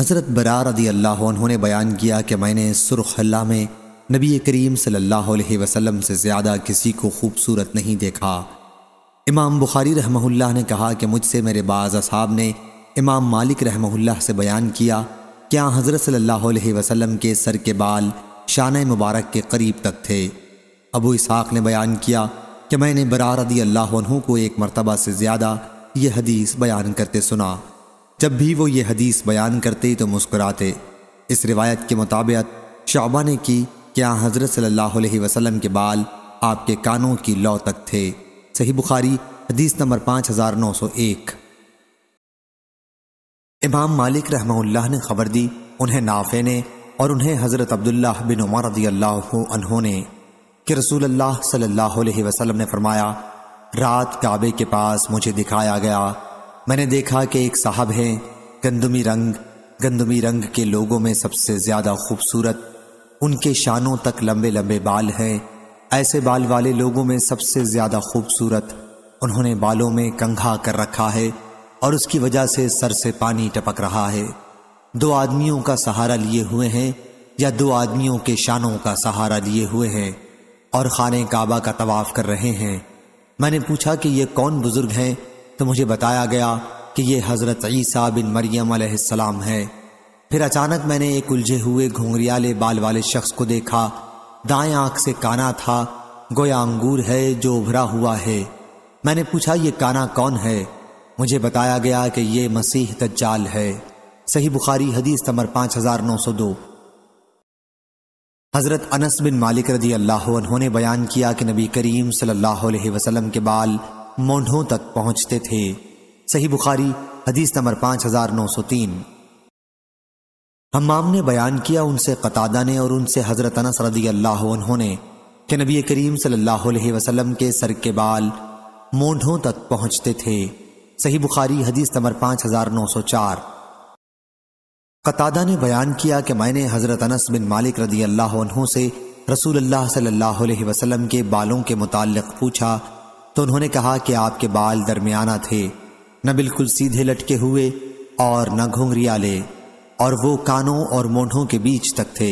हज़रत बरार रदी अल्लाह उन्होंने बयान किया कि मैंने सुरख सुरखल्ला में नबी करीम सल्लल्लाहु अलैहि वसल्लम से ज़्यादा किसी को खूबसूरत नहीं देखा इमाम बुखारी रहमहुल्लाह ने कहा कि मुझसे मेरे बाज़ असाब ने इमाम मालिक रहमहुल्लाह से बयान किया क्या हज़रत सल्लल्लाहु अलैहि वसल्लम के सर के बाल शान मुबारक के करीब तक थे अबू इसहाक़ ने बयान किया कि मैंने बरार रदी अल्लाह को एक मरतबा से ज़्यादा यह हदीस बयान करते सुना जब भी वो ये हदीस बयान करते तो मुस्कुराते इस रिवायत के मुताबिक शाबा ने की क्या हज़रत सल्लल्लाहु अलैहि वसल्लम के बाल आपके कानों की लौ तक थे सही बुखारी हदीस नंबर 5901 इमाम मालिक रहमल्ला ने खबर दी उन्हें नाफे ने और उन्हें हज़रत अब्दुल्लाह बिन उमर रजी अल्लाह ने कि रसूल अल्लाह सल्लल्लाहु अलैहि वसल्लम ने फरमाया रात काबे के पास मुझे दिखाया गया मैंने देखा कि एक साहब हैं गंदमी रंग गंदमी रंग के लोगों में सबसे ज्यादा खूबसूरत उनके शानों तक लंबे लंबे बाल हैं ऐसे बाल वाले लोगों में सबसे ज्यादा खूबसूरत उन्होंने बालों में कंघा कर रखा है और उसकी वजह से सर से पानी टपक रहा है दो आदमियों का सहारा लिए हुए हैं या दो आदमियों के शानों का सहारा लिए हुए हैं और खाने काबा का तवाफ कर रहे हैं मैंने पूछा कि ये कौन बुजुर्ग हैं तो मुझे बताया गया कि ये हज़रत ईसा बिन मरियम सलाम है फिर अचानक मैंने एक उलझे हुए घुंगरियाले बाल वाले शख्स को देखा दाएं आंख से काना था गोया अंगूर है जो उभरा हुआ है मैंने पूछा ये काना कौन है मुझे बताया गया कि ये मसीह तज्जाल है सही बुखारी हदीस नंबर पाँच हजार नौ सौ दो हज़रत अनस बिन मालिक रजी अल्लाह उन्होंने बयान किया कि नबी करीम सल्लल्लाहु अलैहि वसल्लम के बाल मोंढों तक पहुंचते थे सही बुखारी हदीस नंबर पांच हजार नौ सौ तीन हमाम ने बयान किया उनसे कतादा ने और उनसे हज़रत सरदी अल्लाह ने कि नबी करीम सल्लल्लाहु अलैहि वसल्लम के सर के बाल मोंढों तक पहुंचते थे सही बुखारी हदीस नंबर पांच हजार नौ सौ चार कतादा ने बयान किया कि मैंने हज़रत अनस बिन मालिक रदी अल्लाह से रसूल अल्लाह सल्लल्लाहु अलैहि वसल्लम के बालों के मुतालिक पूछा तो उन्होंने कहा कि आपके बाल दरमियाना थे न बिल्कुल सीधे लटके हुए और न घुंघरियाले और वो कानों और मोढ़ों के बीच तक थे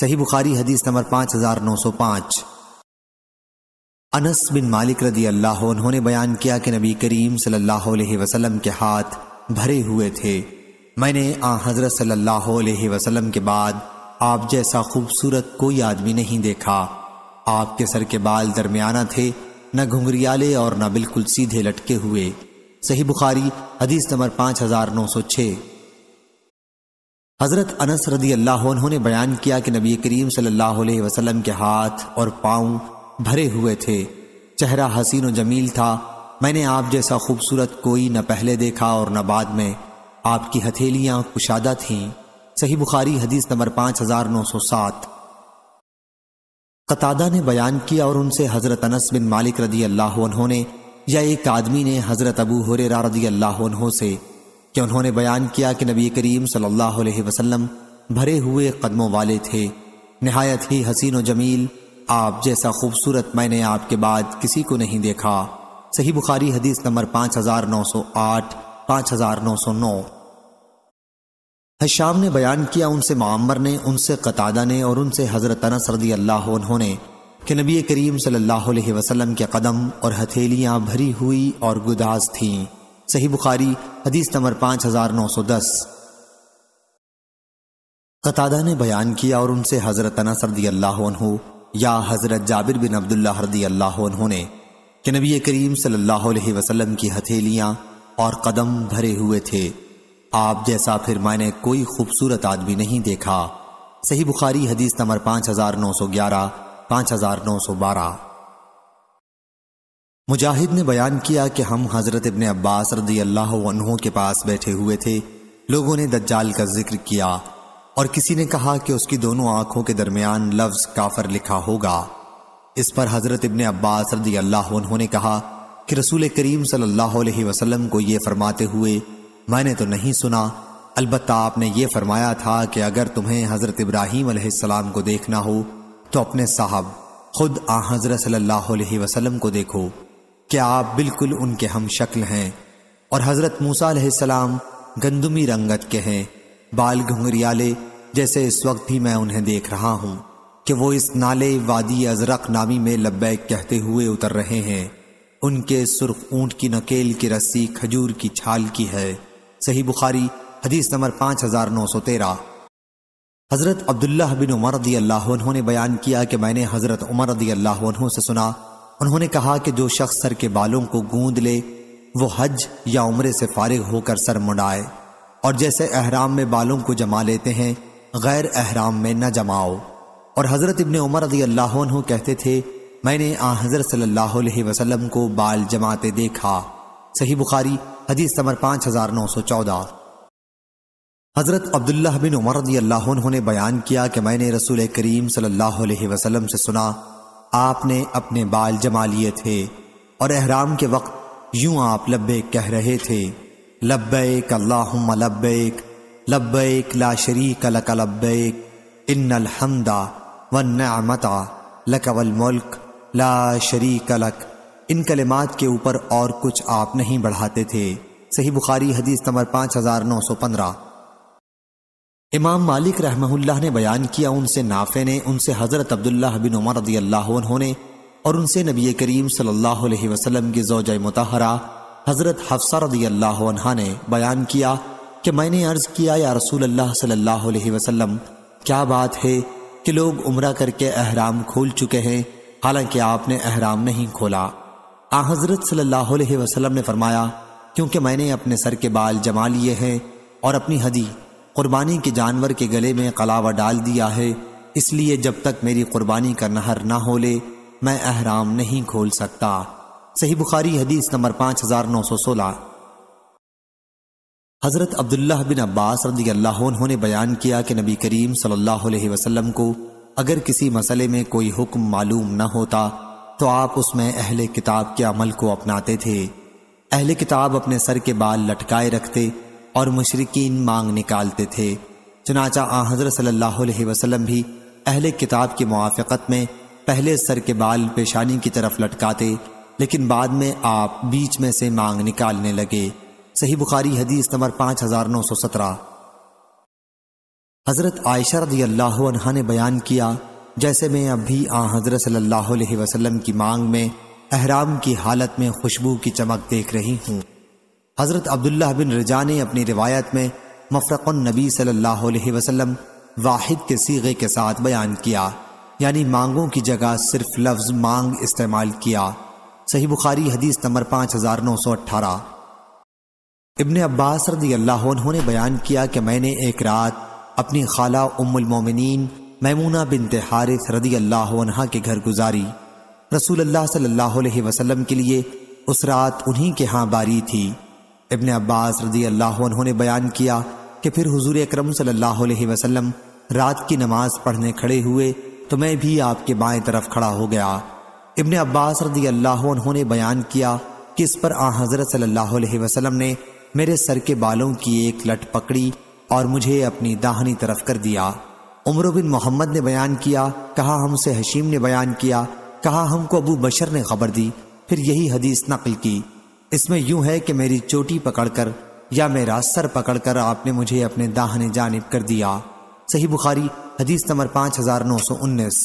सही बुखारी हदीस नंबर पाँच हजार नौ सौ पांच अनस बिन मालिक रदी अल्लाह उन्होंने बयान किया कि नबी करीम सल्लल्लाहु अलैहि वसल्लम के हाथ भरे हुए थे मैंने आ हजरत सल्लल्लाहु अलैहि वसल्लम के बाद आप जैसा खूबसूरत कोई आदमी नहीं देखा आपके सर के बाल दरमियाना थे न घुंघरियाले और न बिल्कुल सीधे लटके हुए सही बुखारी हदीस नंबर पाँच हजार नौ सौ छह हज़रत अनस रदी अल्लाह उन्होंने बयान किया कि नबी करीम सल्लल्लाहु अलैहि वसल्लम के हाथ और पांव भरे हुए थे चेहरा हसीन और जमील था मैंने आप जैसा खूबसूरत कोई न पहले देखा और न बाद में आपकी हथेलियां कुशादा थीं सही बुखारी हदीस नंबर पाँच हजार नौ सौ सात कतादा ने बयान किया और उनसे हज़रत अनस बिन मालिक रदी अल्लाह ने या एक आदमी ने हज़रत अबू हुरे रदी अल्लाह से कि उन्होंने बयान किया कि नबी करीम सल्लल्लाहु अलैहि वसल्लम भरे हुए कदमों वाले थे नहायत ही हसीन व जमील आप जैसा खूबसूरत मैंने आपके बाद किसी को नहीं देखा सही बुखारी हदीस नंबर पाँच हज़ार नौ सौ आठ पाँच हज़ार नौ सौ नौ हशाम ने बयान किया उनसे मामर ने उनसे कतादा ने और उनसे हज़रत अनस रदी अल्लाह ने कि नबी करीम सल्लल्लाहु अलैहि वसल्लम के कदम और हथेलियां भरी हुई और गुदास थीं सही बुखारी हदीस नंबर 5910 हज़ार नौ सौ दस कतादा ने बयान किया और उनसे हज़रत अनस रदी अल्लाह या हज़रत जाबिर बिन अब्दुल्ला रदी अल्लाह ने कि नबी करीम सल्लल्लाहु अलैहि वसल्लम की हथेलियां और कदम भरे हुए थे आप जैसा फिर मैंने कोई खूबसूरत आदमी नहीं देखा सही बुखारी हदीस नंबर 5911 हजार नौ सौ ग्यारह हजार नौ सौ बारह मुजाहिद ने बयान किया कि हम हज़रत इबन अब्बास रदी अल्लाह के पास बैठे हुए थे लोगों ने दज्जाल का जिक्र किया और किसी ने कहा कि उसकी दोनों आंखों के दरमियान लफ्ज काफर लिखा होगा इस पर हज़रत इबन अब्बास रदी अल्लाह ने कहा कि रसूल करीम सल्लल्लाहु अलैहि वसल्लम को ये फरमाते हुए मैंने तो नहीं सुना अलबत् आपने ये फरमाया था कि अगर तुम्हें हज़रत इब्राहीम को देखना हो तो अपने साहब खुद आ हज़रत सल्लल्लाहु को देखो क्या आप बिल्कुल उनके हम शक्ल हैं और हज़रत मूसा गंदुमी रंगत के हैं बाल घुंघरियाले जैसे इस वक्त भी मैं उन्हें देख रहा हूँ कि वो इस नाले वादी अजरक नामी में लब्बैक कहते हुए उतर रहे हैं उनके सुर्ख ऊंट की नकेल की रस्सी खजूर की छाल की है सही बुखारी हदीस नंबर पाँच हज़ार नौ सौ तेरह हज़रत अब्दुल्ला बिन उमर रदी अल्लाह ने बयान किया कि मैंने हज़रत उमर रदी अल्लाह से सुना उन्होंने कहा कि जो शख्स सर के बालों को गूंद ले वो हज या उम्र से फारिग होकर सर मुंडाए और जैसे अहराम में बालों को जमा लेते हैं गैर अहराम में न जमाओ और हज़रत इबन उमर रदी अल्लाह कहते थे मैंने आ हज़रत सल्लल्लाहु अलैहि वसल्लम को बाल जमाते देखा सही बुखारी हदीस नंबर पांच हज़ार नौ सौ चौदह हज़रत अब्दुल्ला बिन उमर ने बयान किया कि मैंने रसूल करीम सल्लल्लाहु अलैहि वसल्लम से सुना आपने अपने बाल जमा लिए थे और अहराम के वक्त यूं आप लब्बे कह रहे थे लब्बैक अल्लाहुम्मा लब्बैक लब्बैक ला शरीक लक लब्बैक इन्नल हम्दा वन लक वल मुल्क ला शरीक लक इन कलिमात के ऊपर और कुछ आप नहीं बढ़ाते थे सही बुखारी हदीस नंबर पाँच हजार नौ सौ पंद्रह इमाम मालिक रहमहुल्लाह ने बयान किया उनसे नाफे ने उनसे हज़रत अब्दुल्ला बिन उमर रदी अल्लाह ने और उनसे नबी करीम सल्लल्लाहु अलैहि वसल्लम की जोज मतहरा हज़रत हफ्सा रदी अल्लाह ने बयान किया कि मैंने अर्ज़ किया या रसूल अल्लाह सल्लल्लाहु अलैहि वसल्लम क्या बात है कि लोग उम्र करके अहराम खोल चुके हैं हालांकि आपने अहराम नहीं खोला आ हज़रत सल्लल्लाहु ने फरमाया क्योंकि मैंने अपने सर के बाल जमा लिए हैं और अपनी हदी कुर्बानी के जानवर के गले में कलावा डाल दिया है इसलिए जब तक मेरी कुर्बानी का नहर ना हो ले मैं अहराम नहीं खोल सकता सही बुखारी हदीस नंबर पाँच हज़ार नौ सौ सोलह हज़रत अब्दुल्ला बिन अब्बास रदी अल्लाह ने बयान किया कि नबी करीम सल्लल्लाहु वसलम को अगर किसी मसले में कोई हुक्म मालूम न होता तो आप उसमें अहले किताब के अमल को अपनाते थे अहले किताब अपने सर के बाल लटकाए रखते और मशरकिन मांग निकालते थे चनाचा हजरत सल्लल्लाहु अलैहि वसल्लम भी अहले किताब की मुआफ़त में पहले सर के बाल पेशानी की तरफ लटकाते लेकिन बाद में आप बीच में से मांग निकालने लगे सही बुखारी हदीस नंबर पाँच हज़ार नौ सौ सत्रह हज़रत आयशा रदी अल्लाह ने बयान किया जैसे मैं अभी आ हजरत सल्लल्लाहु अलैहि वसल्लम की मांग में अहराम की हालत में खुशबू की चमक देख रही हूँ हज़रत अब्दुल्ला बिन रजा ने अपनी रिवायत में मफ़रक़नबी नबी अलैहि वाहिद के सीगे के साथ बयान किया यानी मांगों की जगह सिर्फ लफ्ज़ मांग इस्तेमाल किया सही बुखारी हदीस नंबर पाँच हज़ार नौ सौ अट्ठारह इबन अब्बास रदी अल्लाह ने बयान किया कि मैंने एक रात अपनी खाला उमिन मैमूना बिन हारिस रदी अल्लाह के घर गुजारी रसूल अल्लाह सल्लल्लाहु अलैहि वसल्लम के लिए उस रात उन्हीं के यहाँ बारी थी इबन अब्बास रदी अल्लाह ने बयान किया कि फिर हुजूर अकरम सल्लल्लाहु अलैहि वसल्लम रात की नमाज पढ़ने खड़े हुए तो मैं भी आपके बाएं तरफ खड़ा हो गया इबन अब्बास रदी अल्लाह ने बयान किया कि इस पर आ हज़रत सल्लल्लाहु अलैहि वसल्लम ने मेरे सर के बालों की एक लट पकड़ी और मुझे अपनी दाहनी तरफ कर दिया उमर बिन मोहम्मद ने बयान किया कहा हमसे हशीम ने बयान किया कहा हमको अबू बशर ने खबर दी फिर यही हदीस नकल की इसमें यूं है कि मेरी चोटी पकड़कर या मेरा सर पकड़कर आपने मुझे अपने दाहने जानब कर दिया सही बुखारी हदीस नंबर पांच हजार नौ सौ उन्नीस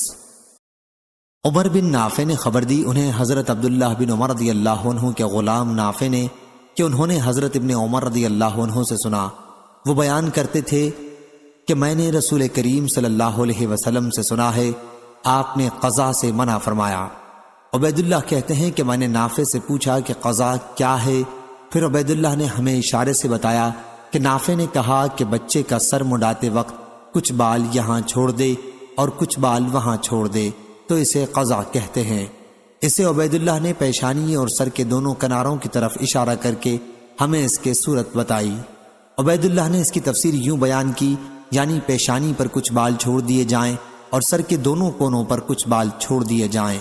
उमर बिन नाफे ने खबर दी उन्हें हज़रत अब्दुल्लाह बिन उमर रदी अल्लाह के ग़ुलाम नाफे ने कि उन्होंने हज़रत इबन उमर रदी अल्लाह से सुना वो बयान करते थे कि मैंने रसूल करीम सल्लल्लाहु अलैहि वसल्लम से सुना है आपने कज़ा से मना फरमाया उबैदुल्लाह कहते हैं कि मैंने नाफे से पूछा कि कज़ा क्या है फिर उबैदुल्लाह ने हमें इशारे से बताया कि नाफे ने कहा कि बच्चे का सर मुंडाते वक्त कुछ बाल यहाँ छोड़ दे और कुछ बाल वहाँ छोड़ दे तो इसे कज़ा कहते हैं इसे उबैदुल्लाह ने पेशानी और सर के दोनों किनारों की तरफ इशारा करके हमें इसके सूरत बताई उबैदुल्लाह ने इसकी तफसीर यूं बयान की यानी पेशानी पर कुछ बाल छोड़ दिए जाएं और सर के दोनों कोनों पर कुछ बाल छोड़ दिए जाएं।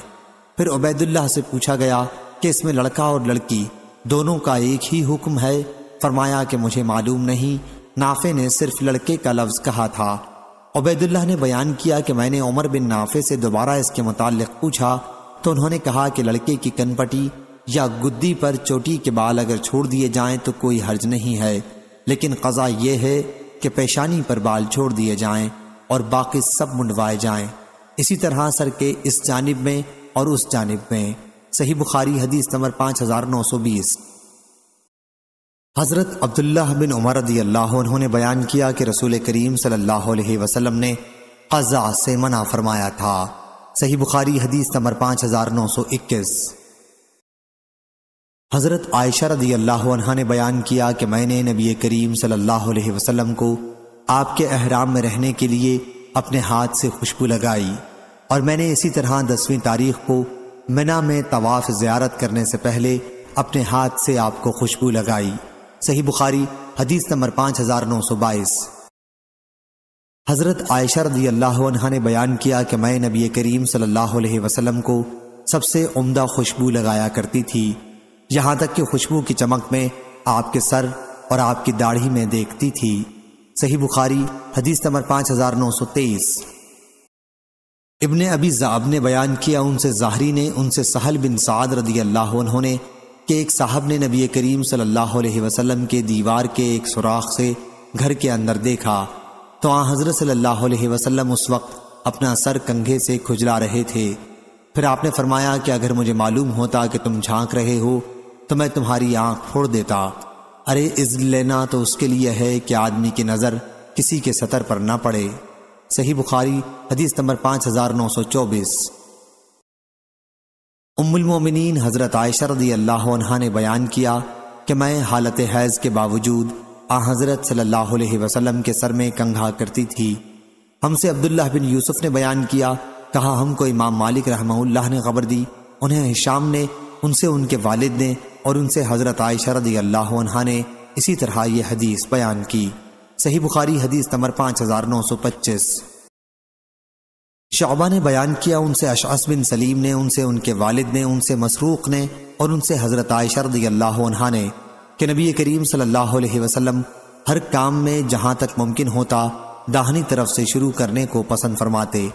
फिर उबैदुल्लाह से पूछा गया कि इसमें लड़का और लड़की दोनों का एक ही हुक्म है फरमाया कि मुझे मालूम नहीं नाफे ने सिर्फ लड़के का लफ्ज़ कहा था उबैदुल्लाह ने बयान किया कि मैंने उमर बिन नाफे से दोबारा इसके मुतालिक पूछा तो उन्होंने कहा कि लड़के की कनपटी या गुद्दी पर चोटी के बाल अगर छोड़ दिए जाएं तो कोई हर्ज नहीं है लेकिन कज़ा यह है कि पेशानी पर बाल छोड़ दिए जाएं और बाकी सब मुंडवाए जाएं इसी तरह सर के इस जानब में और उस जानब में सही बुखारी हदीस नंबर पाँच हज़ार नौ सौ बीस हज़रत अब्दुल्ला बिन उमर रदी अल्लाह उन्होंने बयान किया कि रसूल करीम सल्लल्लाहु अलैहि वसल्लम ने क़ज़ा से मना फरमाया था सही बुखारी हदीस नंबर पाँच हज़ार नौ सौ इक्कीस हज़रत आयशा रदी अल्लाह ने बयान किया कि मैंने नबी करीम सल्लल्लाहु अलैहि वसल्लम को आपके अहराम में रहने के लिए अपने हाथ से खुशबू लगाई और मैंने इसी तरह दसवीं तारीख को मना में तवाफ़ ज़्यारत करने से पहले अपने हाथ से आपको खुशबू लगाई सही बुखारी हदीस नंबर पाँच हज़ार नौ सौ बाईस हज़रत आयशा रदी अल्लाह ने बयान किया कि मैं नबी करीम सल्लल्लाहु अलैहि वसल्लम को सबसे उम्दा खुशबू लगाया करती थी यहां तक कि खुशबू की चमक में आपके सर और आपकी दाढ़ी में देखती थी सही बुखारी हदीस नंबर पांच हजार नौ सौ तेईस इबन अबी जाब ने बयान किया उनसे जाहरी ने उनसे सहल बिन साद रदी अल्लाह उन्होंने कि एक साहब ने नबी करीम सल्लल्लाहु अलैहि वसल्लम के दीवार के एक सुराख से घर के अंदर देखा तो आ हज़रत सल्लल्लाहु अलैहि वसल्लम उस वक्त अपना सर कंघे से खुजला रहे थे फिर आपने फरमाया कि अगर मुझे मालूम होता कि तुम झांक रहे हो तो मैं तुम्हारी आंख फोड़ देता अरे इज लेना तो उसके लिए है कि आदमी की नज़र किसी के सतर पर ना पड़े सही बुखारी हदीस नंबर पाँच हज़ार नौ सौ चौबीस उम्मुलमोमिन हज़रत आयशा अल्लाह ने बयान किया कि मैं हालत हैज़ के बावजूद आ हज़रत सल्लल्लाहु अलैहि वसल्लम के सर में कंघा करती थी हमसे अब्दुल्ला बिन यूसुफ ने बयान किया कहा हमको इमाम मालिक रहमल्ला ने खबर दी उन्हें हिशाम ने उनसे उनके वालिद ने और उनसे हज़रत आयशा रदी अल्लाह ने इसी तरह ये हदीस बयान की सही बुखारी हदीस नंबर पाँच हज़ार नौ सौ पच्चीस शोबा ने बयान किया उनसे अशास बिन सलीम ने उनसे उनके वालिद ने उनसे मसरूक ने और उनसे हज़रत आयशा रदी अल्लाह ने कि नबी करीम सल्लल्लाहु अलैहि वसल्लम हर काम में जहाँ तक मुमकिन होता दाहनी तरफ से शुरू करने को पसंद फरमाते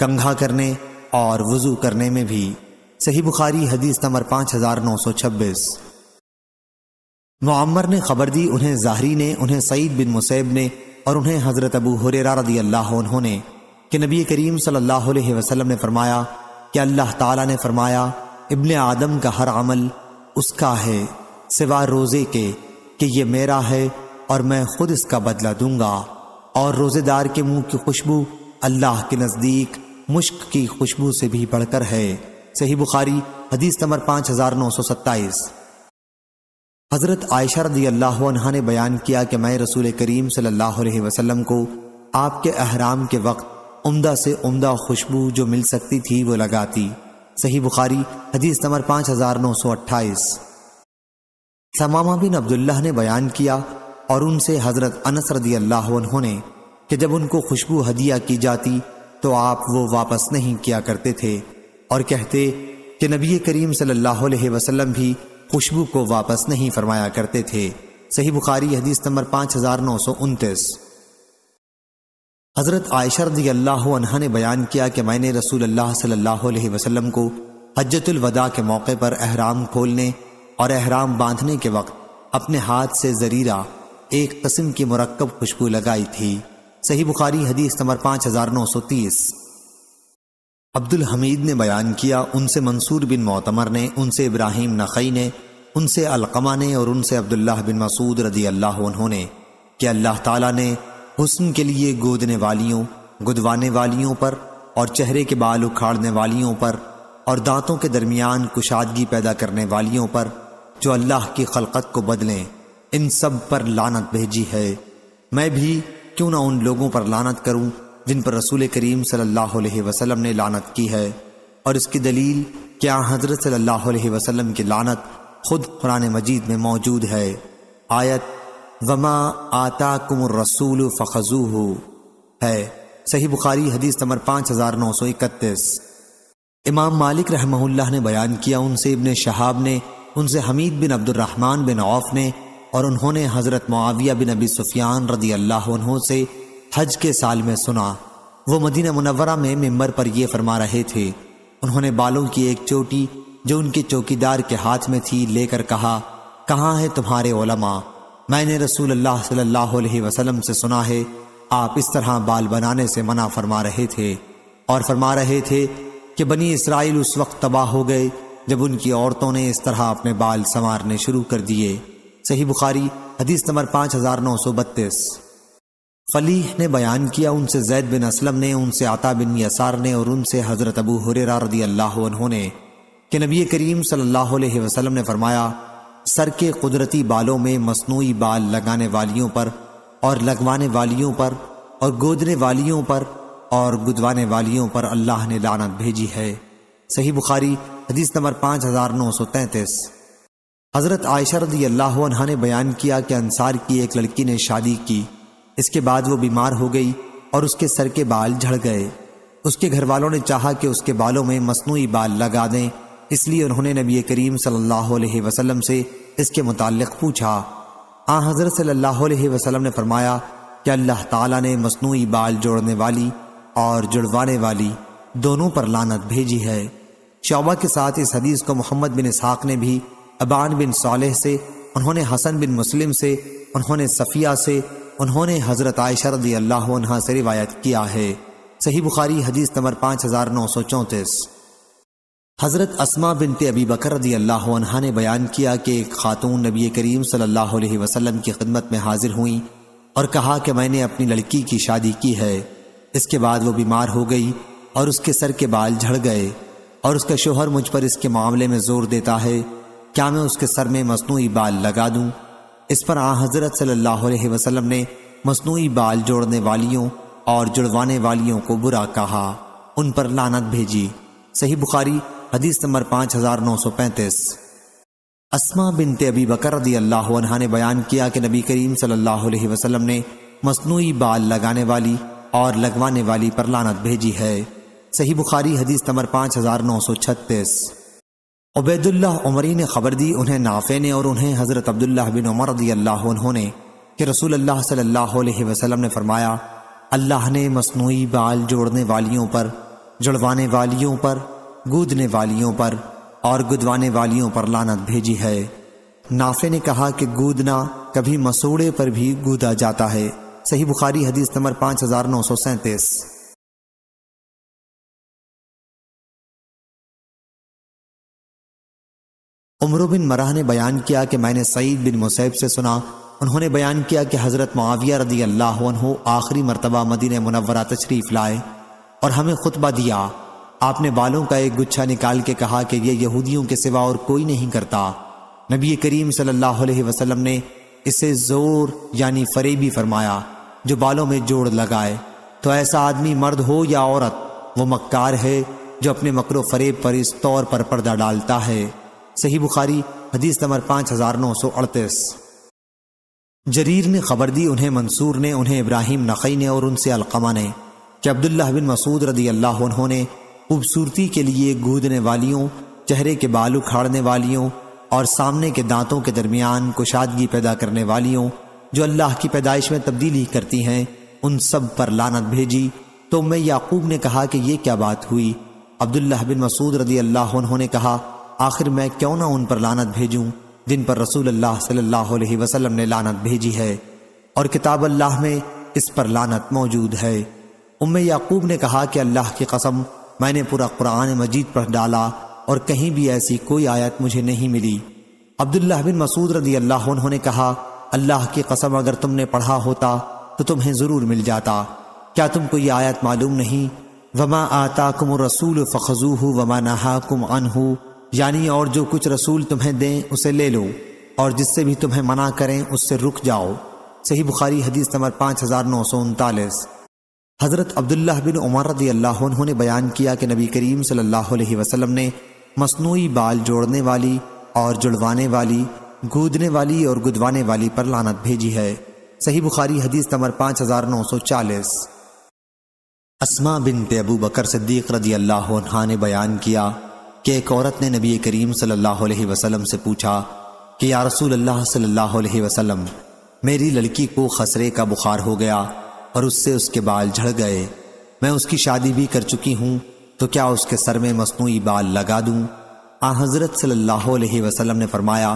कंघा करने और वजू करने में भी सही बुखारी हदीस नंबर पांच हजार नौ सौ छब्बीस मुआमर ने खबर दी उन्हें जाहरी ने उन्हें सईद बिन मुसैब ने और उन्हें हज़रत अबू हुरेरा रदी अल्लाह ने कि नबी करीम सल्लल्लाहु अलैहि वसल्लम ने फरमाया कि अल्लाह ताला ने फरमाया इब्ने आदम का हर अमल उसका है सिवा रोज़े के कि ये मेरा है और मैं खुद इसका बदला दूंगा और रोज़ेदार के मुंह की खुशबू अल्लाह के नज़दीक मुश्क की खुशबू से भी बढ़कर है सही बुखारी हदीस नंबर पांच हजार नौ सौ सत्ताईस हज़रत आयशा रदी अल्लाह ने बयान किया कि मैं रसूल करीम सल्लल्लाहु अलैहि वसल्लम को आपके अहराम के वक्त उम्दा से उम्दा खुशबू जो मिल सकती थी वो लगाती सही बुखारी हदीस नंबर पांच हज़ार नौ सौ अट्ठाईस समामा बिन अब्दुल्ला ने बयान किया और उनसे हज़रत अनस रदी अल्लाह ने कि जब उनको खुशबू हदिया की जाती तो आप वो वापस नहीं किया करते थे और कहते कि नबी करीम सल्लल्लाहु अलैहि वसल्लम भी खुशबू को वापस नहीं फरमाया करते थे सही बुखारी हदीस नंबर पाँच हज़ार नौ सौ उनतीस हज़रत आयशा अल्लाह ने बयान किया कि मैंने रसूल अल्लाह सल्लल्लाहु अलैहि वसल्लम को हजतुलवदा के मौके पर अहराम खोलने और अहराम बांधने के वक्त अपने हाथ से ज़रीरा एक कस्म की मरकब खुशबू लगाई थी सही बुखारी हदीस नंबर पांच हज़ार नौ सौ तीस अब्दुल हमीद ने बयान किया उनसे मंसूर बिन मोतमर ने उनसे इब्राहिम नखई ने उनसे अलकमा ने और उनसे अब्दुल्लाह बिन मसूद रदी अल्लाह उन्होंने कि अल्लाह ताला ने हुस्न के लिए गोदने वालियों गुदवाने वालियों पर और चेहरे के बाल उखाड़ने वालियों पर और दांतों के दरमियान कुशादगी पैदा करने वालियों पर जो अल्लाह की खलकत को बदलें इन सब पर लानत भेजी है मैं भी क्यों ना उन लोगों पर लानत करूं जिन पर रसूल करीम सल्लल्लाहु अलैहि वसल्लम ने लानत की है और इसकी दलील क्या हजरत सल्लल्लाहु अलैहि वसल्लम की लानत खुद कुरान मजीद में मौजूद है आयत वमा आता कुम रसूल फ़खजू है सही बुखारी हदीस नंबर पाँच हज़ार नौ सौ इकतीस इमाम मालिक रहमहुल्लाह ने बयान किया उनसे इबन शहाब ने उनसे Humaid bin Abdulrahman bin Auf ने और उन्होंने हज़रत मुआविया बिन अबी सुफियान रदी अल्लाह से हज के साल में सुना वो मदीना मुनवरा में मेम्बर पर यह फरमा रहे थे उन्होंने बालों की एक चोटी जो उनके चौकीदार के हाथ में थी लेकर कहा कहाँ है तुम्हारे ओलमा मैंने रसूल अल्लाह सल्लल्लाहु अलैहि वसल्लम से सुना है आप इस तरह बाल बनाने से मना फरमा रहे थे और फरमा रहे थे कि बनी इसराइल उस वक्त तबाह हो गए जब उनकी औरतों ने इस तरह अपने बाल संवारने शुरू कर दिए सही बुखारी हदीस नंबर पाँच हज़ार नौ सौ बत्तीस फलीह ने बयान किया उनसे जैद बिन असलम ने उनसे आता बिन यसार ने और उनसे हज़रत अबू हुरेरा रदी अल्लाह ने कि नबी करीम सल्लल्लाहु अलैहि वसल्लम ने फरमाया सर के कुदरती बालों में मसनू बाल लगाने वालियों पर और लगवाने वालियों पर और गोदने वालियों पर और गुदवाने वालियों पर अल्लाह ने लानत भेजी है सही बुखारी हदीस नंबर पाँच हज़ार नौ सौ तैंतीस हज़रत आयशा रदी अल्लाह ने बयान किया कि अंसार की एक लड़की ने शादी की इसके बाद वो बीमार हो गई और उसके सर के बाल झड़ गए उसके घर वालों ने चाहा कि उसके बालों में मसनू बाल लगा दें इसलिए उन्होंने नबी करीम सल्लल्लाहु अलैहि वसल्लम से इसके मुतालिक पूछा आ हाँ, हज़रत सल्लल्लाहु अलैहि वसल्लम ने फरमाया कि अल्लाह ताला ने मसनू बाल जोड़ने वाली और जुड़वाने वाली दोनों पर लानत भेजी है शोबा के साथ इस हदीस को मोहम्मद बिन इसहाक ने भी अबान बिन सालेह से उन्होंने हसन बिन मुस्लिम से उन्होंने सफ़िया से उन्होंने हज़रत आयशर अल्लाह से रिवायत किया है सही बुखारी हदीस नंबर पाँच हज़ार नौ सौ चौंतीस हज़रत असमा बिनते अबी बकर रदी अल्लाह ने बयान किया कि एक खातून नबी करीम सल्लल्लाहु अलैहि वसल्लम की खिदमत में हाजिर हुई और कहा कि मैंने अपनी लड़की की शादी की है इसके बाद वो बीमार हो गई और उसके सर के बाल झड़ गए और उसका शोहर मुझ पर इसके मामले में जोर देता है क्या मैं उसके सर में मसनू बाल लगा दूं? इस पर आ हज़रत सल्लल्लाहु अलैहि वसल्लम ने मसनू बाल जोड़ने वालियों और जुड़वाने वालियों को बुरा कहा उन पर लानत भेजी सही बुखारी हदीस नंबर पाँच हज़ार नौ सौ पैंतीस असमा बिनते अबी बकर अल्लाह ने बयान किया कि नबी करीम सल्लाम ने मसनू बाल लगाने वाली और लगवाने वाली पर लानत भेजी है सही बुखारी हदीस नंबर पाँच हज़ार नौ सौ छत्तीस उबैदुल्ला उमरी ने खबर दी उन्हें नाफे ने और उन्हें हज़रत अब्दुल्ला बिन उमर रदी अल्लाह ने कि रसूल अल्लाह सल्लल्लाहु अलैहि वसल्लम ने फरमाया अल्लाह ने मसनू बाल जोड़ने वालियों पर जुड़वाने वालियों पर गूदने वालियों पर और गुदवाने वालियों पर लानत भेजी है नाफे ने कहा कि गूदना कभी मसूड़े पर भी गूदा जाता है सही बुखारी हदीस नंबर पाँच हज़ार नौ सौ सैंतीस उमर बिन मराह ने बयान किया कि मैंने सईद बिन मुसैब से सुना उन्होंने बयान किया कि हज़रत मुआविया रदी अल्लाह आखिरी मरतबा मदीन मुनवरा तशरीफ़ लाए और हमें खुतबा दिया आपने बालों का एक गुच्छा निकाल के कहा कि यह यहूदियों के सिवा और कोई नहीं करता नबी करीम सल्लल्लाहु अलैहि वसल्लम ने इसे ज़ोर यानी फरेबी फरमाया जो बालों में जोड़ लगाए तो ऐसा आदमी मर्द हो या औरत वो मक्कार है जो अपने मकरो फरेब पर इस तौर पर पर्दा डालता है सही बुखारी हदीस नंबर पांच हज़ार नौ सौ अड़तीस जरीर ने खबर दी उन्हें मंसूर ने उन्हें इब्राहिम नकई ने और उनसे अलकमा ने कि अब्दुल्ला बिन मसूद रदी अल्लाह उन्होंने खूबसूरती के लिए गूदने वालियों चेहरे के बाल उखाड़ने वालियों और सामने के दांतों के दरमियान कुशादगी पैदा करने वालियों जो अल्लाह की पैदाइश में तब्दीली करती हैं उन सब पर लानत भेजी तो मैं याकूब ने कहा कि यह क्या बात हुई अब्दुल्ला बिन मसूद रदी अल्लाह उन्होंने कहा आखिर मैं क्यों ना उन पर लानत भेजूं जिन पर रसूल अल्लाह सल्लल्लाहु अलैहि वसल्लम ने लानत भेजी है और किताब अल्लाह में इस पर लानत मौजूद है उम याकूब ने कहा कि अल्लाह की कसम मैंने पूरा कुरान मजीद पढ़ डाला और कहीं भी ऐसी कोई आयत मुझे नहीं मिली अब्दुल्ला बिन मसूद रदी अल्लाह उन्होंने कहा अल्लाह की कसम अगर तुमने पढ़ा होता तो तुम्हें ज़रूर मिल जाता क्या तुमको ये आयत मालूम नहीं वमा आता कुम रसूल फ़खजूह वमा नहा कुम अनहू यानी और जो कुछ रसूल तुम्हें दें उसे ले लो और जिससे भी तुम्हें मना करें उससे रुक जाओ सही बुखारी हदीस नंबर पाँच हज़ार नौ सौ उनतालीस हज़रत अब्दुल्ला बिन उमर रजी अल्लाह उन्होंने बयान किया कि नबी करीम सल्लल्लाहु अलैहि वसल्लम ने मसनू बाल जोड़ने वाली और जुड़वाने वाली गूदने वाली और गुदवाने वाली पर लानत भेजी है सही बुखारी हदीस नंबर पाँच हज़ार नौ सौ चालीस असमा बिन तेबू बकर सिद्दीक रदी अल्लाह ने बयान किया कि एक औरत ने नबी करीम सल्लल्लाहु अलैहि वसल्लम से पूछा कि या रसूल अल्लाह सल्लल्लाहु अलैहि वसल्लम मेरी लड़की को खसरे का बुखार हो गया और उससे उसके बाल झड़ गए मैं उसकी शादी भी कर चुकी हूँ तो क्या उसके सर में मसनू बाल लगा दूँ आ हज़रत सल्लल्लाहु अलैहि वसल्लम ने फरमाया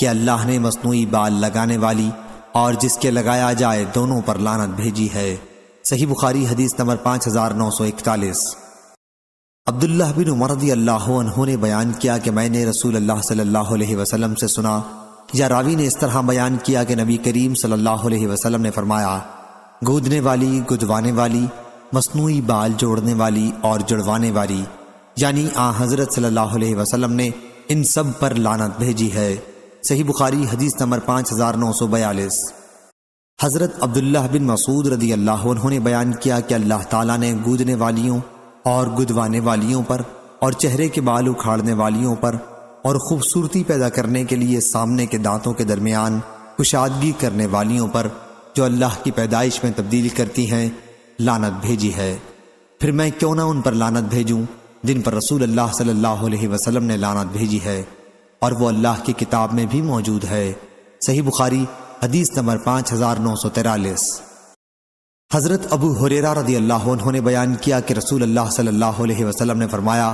कि अल्लाह ने मसनू बाल लगाने वाली और जिसके लगाया जाए दोनों पर लानत भेजी है सही बुखारी हदीस नंबर पाँच हज़ार नौ सौ इकतालीस अब्दुल्ला बिन उमर रदी अल्लाह ने बयान किया कि मैंने रसूल अल्लाह सल्लल्लाहु अलैहि वसल्लम से सुना या रावी ने इस तरह बयान किया कि नबी करीम सल्लल्लाहु अलैहि वसल्लम ने फरमाया गूदने वाली गुदवाने वाली मसनू बाल जोड़ने वाली और जुड़वाने वाली यानी आ हज़रत सल्लल्लाहु अलैहि वसल्लम ने इन सब पर लानत भेजी है सही बुखारी हदीस नंबर पाँच हज़ार नौ सौ बयालीस हज़रत अब्दुल्ला बिन मसूद रदी अल्लाह ने बयान किया कि अल्लाह ताला ने गूदने वालियों और गुदवाने वालियों पर और चेहरे के बाल उखाड़ने वालियों पर और खूबसूरती पैदा करने के लिए सामने के दांतों के दरमियान कुशादगी करने वालियों पर जो अल्लाह की पैदाइश में तब्दील करती हैं लानत भेजी है फिर मैं क्यों ना उन पर लानत भेजूं जिन पर रसूल अल्लाह सल्लल्लाहु अलैहि वसल्लम ने लानत भेजी है और वो अल्लाह की किताब में भी मौजूद है सही बुखारी हदीस नंबर पाँच हज़ार नौ सौ तिरालीस हज़रत अबू हुरेरा रदी अल्लाह उन्होंने बयान किया कि रसूल अल्लाह सल्लल्लाहु अलैहि वसल्लम ने फरमाया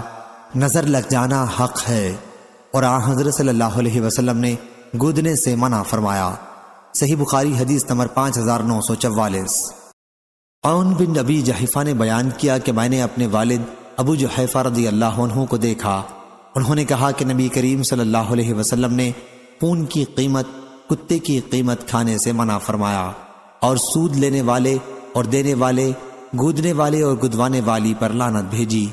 नज़र लग जाना हक है और आ हज़रत सल्लल्लाहु अलैहि वसल्लम ने गुदने से मना फरमाया सही बुखारी हदीस नंबर पाँच हज़ार नौ सौ चवालीस आउन बिन अबी जहीफ़ा ने बयान किया कि मैंने अपने वालिद अबू जहैफ़ा रदी अल्लाह को देखा उन्होंने कहा कि नबी करीम सल्लल्लाहु अलैहि वसल्लम ने खून की कीमत कुत्ते की कीमत खाने से मना फरमाया और सूद लेने वाले और देने वाले गुदने वाले और गुदवाने वाली पर लानत भेजी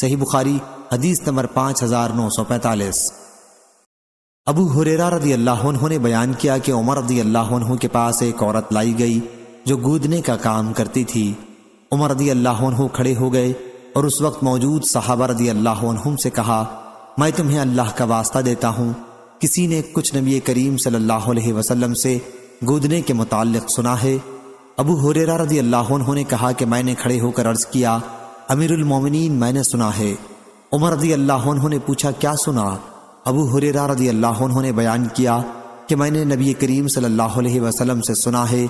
सही बुखारी हदीस नंबर पांच हजार नौ सौ पैंतालीस अबू हुरेरा रदी अल्लाह ने बयान किया कि उमर रदी अल्लाह के पास एक औरत लाई गई जो गूदने का काम करती थी उमर रदी अल्लाह खड़े हो गए और उस वक्त मौजूद साहबा रदी अल्लाह से कहा मैं तुम्हें अल्लाह का वास्ता देता हूँ किसी ने कुछ नबी करीम सल्लल्लाहु अलैहि वसल्लम से गूदने के मुतालिक सुना है अबू हुरेरा रजी अल्लाह ने कहा कि मैंने खड़े होकर अर्ज किया अमीरुल मोमिनीन मैंने सुना है उमर रजी अल्लाह ने पूछा क्या सुना अबू हुरेरा रजी अल्लाह ने बयान किया कि मैंने नबी करीम सल्लल्लाहु अलैहि वसल्लम से सुना है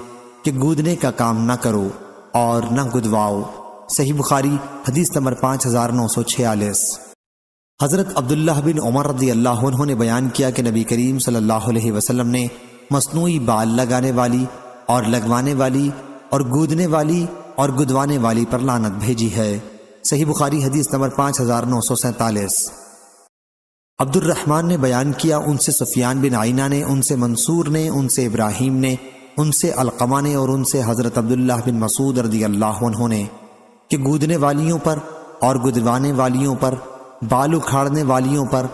कि गूदने का काम ना करो और ना गुदवाओ सही बुखारी हदीस नंबर पाँच हज़ार नौ सौ छियालीस हज़रत अब्दुल्लाह बिन उमर रजी अल्लाह ने बयान किया कि नबी करीम सल्लल्लाहु अलैहि वसल्लम ने मसनू बाल लगाने वाली और लगवाने वाली और गूदने वाली और गुदवाने वाली पर लानत भेजी है सही बुखारी हदीस नंबर पाँच हज़ार नौ सौ सैंतालीस अब्दुलरहमान ने बयान किया उनसे सुफियान बिन आइना ने उनसे मंसूर ने उनसे इब्राहिम ने उनसे अलकमा ने और उनसे हज़रत अब्दुल्ला बिन मसूद रदी अल्लाह ने कि गूदने वालियों पर और गुदवाने वालियों पर बाल उखाड़ने वालियों पर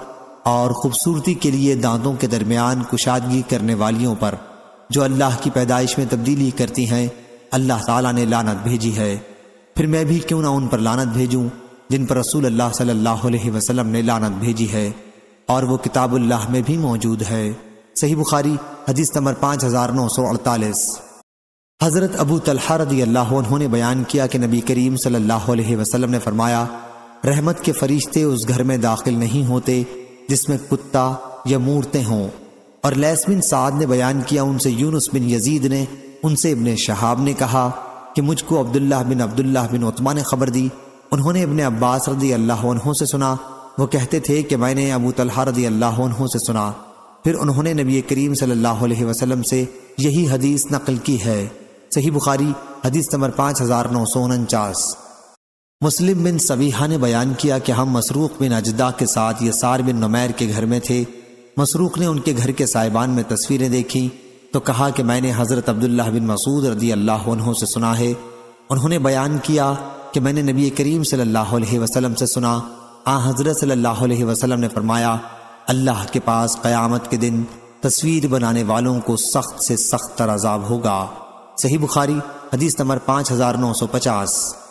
और खूबसूरती के लिए दांतों के दरमियान कुशादगी करने वालियों पर जो अल्लाह की पैदाइश में तब्दीली करती हैं अल्लाह ताला ने लानत भेजी है फिर मैं भी क्यों ना उन पर लानत भेजूं जिन पर रसूल अल्लाह सल्लल्लाहु अलैहि वसल्लम ने लानत भेजी है और वो किताबुल्लाह में भी मौजूद है सही बुखारी हदीस नंबर पाँच हज़ार नौ सौ अड़तालीस हज़रत अबू तलहा अल्लाह ने बयान किया कि नबी करीम सल्लल्लाहु अलैहि वसल्लम ने फरमाया रहमत के फरिश्ते उस घर में दाखिल नहीं होते जिसमें कुत्ता या मूर्तें हों और लैस बिन साद ने बयान किया उनसे यूनुस बिन यजीद ने उनसे इबन शहाब ने कहा कि मुझको अब्दुल्ला बिन अब्दुल्ला बिन उतमा ने खबर दी उन्होंने इबन अब्बास रदी अल्लाह से सुना वो कहते थे कि मैंने अबू तलहा रदी अल्लाह से सुना फिर उन्होंने नबी करीम सल्लल्लाहु अलैहि वसल्लम से यही हदीस नकल की है सही बुखारी हदीस नंबर पाँच हज़ार नौ सौ उनचास मुस्लिम बिन सबीहा ने बयान किया कि हम मसरूक बिन अजदा के साथ यसार बिन नुमैर के घर में थे मसरूक ने उनके घर के साहिबान में तस्वीरें देखी तो कहा कि मैंने हज़रत अब्दुल्ला बिन मसूद रदी अल्लाह से सुना है उन्होंने बयान किया कि मैंने नबी करीम सल्लल्लाहु अलैहि वसल्लम से सुना आ हाँ, हज़रत सल्लल्लाहु अलैहि वसल्लम ने फरमाया अल्लाह के पास क़यामत के दिन तस्वीर बनाने वालों को सख्त से सख्त तर अजाब होगा सही बुखारी हदीस नंबर पाँच हज़ार नौ सौ पचास